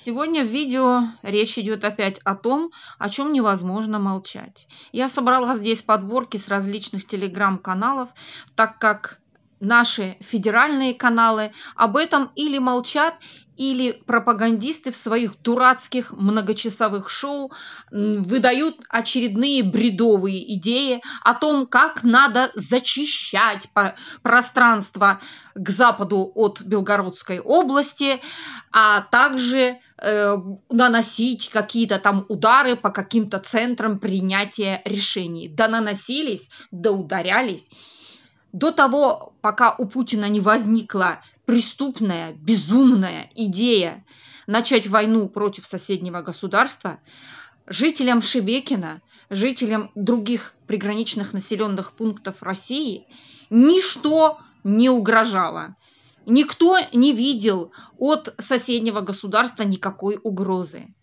Сегодня в видео речь идет опять о том, о чем невозможно молчать. Я собрала здесь подборки с различных телеграм-каналов, так как наши федеральные каналы об этом или молчат, или пропагандисты в своих дурацких многочасовых шоу выдают очередные бредовые идеи о том, как надо зачищать пространство к западу от Белгородской области, а также э, наносить какие-то там удары по каким-то центрам принятия решений. Да наносились, да ударялись до того, пока у Путина не возникла преступная, безумная идея начать войну против соседнего государства, жителям Шебекина, жителям других приграничных населенных пунктов России ничто не угрожало. Никто не видел от соседнего государства никакой угрозы.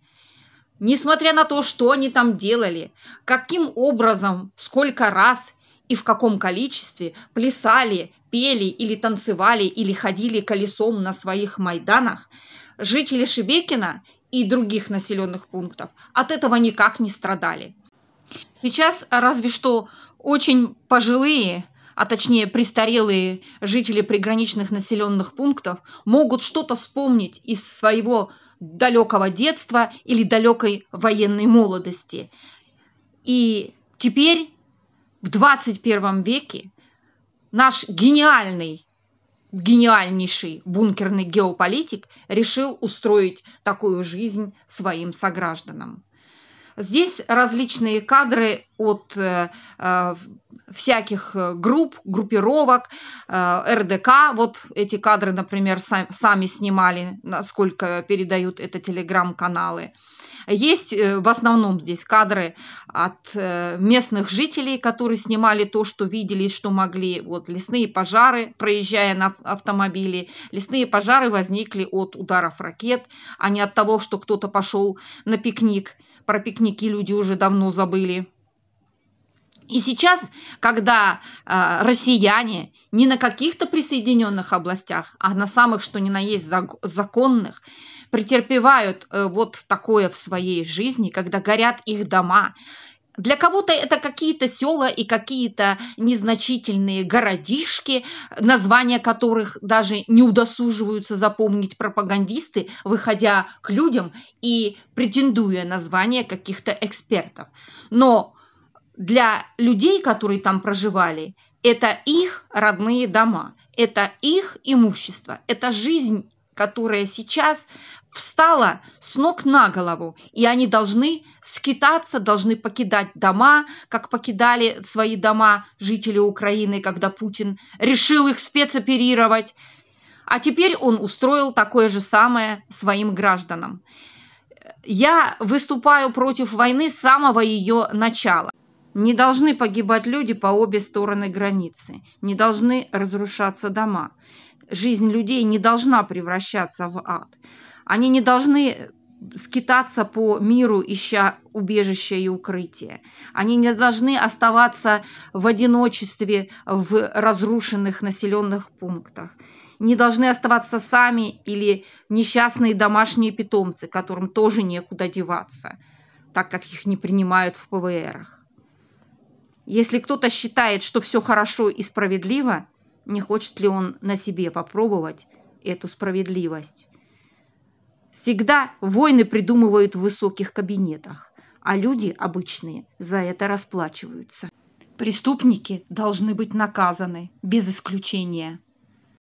Несмотря на то, что они там делали, каким образом, сколько раз – и в каком количестве плясали, пели или танцевали или ходили колесом на своих майданах, жители Шебекина и других населенных пунктов от этого никак не страдали. Сейчас разве что очень пожилые, а точнее престарелые жители приграничных населенных пунктов могут что-то вспомнить из своего далекого детства или далекой военной молодости. И теперь в 21 веке наш гениальный, гениальнейший бункерный геополитик решил устроить такую жизнь своим согражданам. Здесь различные кадры от э, э, всяких э, групп, группировок, э, РДК. Вот эти кадры, например, сами снимали, насколько передают это телеграм-каналы. Есть э, в основном здесь кадры от местных жителей, которые снимали то, что видели, что могли. Вот лесные пожары, проезжая на автомобиле. Лесные пожары возникли от ударов ракет, а не от того, что кто-то пошел на пикник. Про пикники люди уже давно забыли. И сейчас, когда э, россияне не на каких-то присоединенных областях, а на самых, что ни на есть законных, претерпевают э, вот такое в своей жизни, когда горят их дома, для кого-то это какие-то села и какие-то незначительные городишки, названия которых даже не удосуживаются запомнить пропагандисты, выходя к людям и претендуя на звание каких-то экспертов. Но для людей, которые там проживали, это их родные дома, это их имущество, это жизнь, которая сейчас встала с ног на голову, и они должны скитаться, должны покидать дома, как покидали свои дома жители Украины, когда Путин решил их спецоперировать. А теперь он устроил такое же самое своим гражданам. Я выступаю против войны с самого ее начала. Не должны погибать люди по обе стороны границы, не должны разрушаться дома. Жизнь людей не должна превращаться в ад. Они не должны скитаться по миру, ища убежище и укрытие. Они не должны оставаться в одиночестве в разрушенных населенных пунктах. Не должны оставаться сами или несчастные домашние питомцы, которым тоже некуда деваться, так как их не принимают в ПВРах. Если кто-то считает, что все хорошо и справедливо, не хочет ли он на себе попробовать эту справедливость? Всегда войны придумывают в высоких кабинетах, а люди обычные за это расплачиваются. Преступники должны быть наказаны без исключения.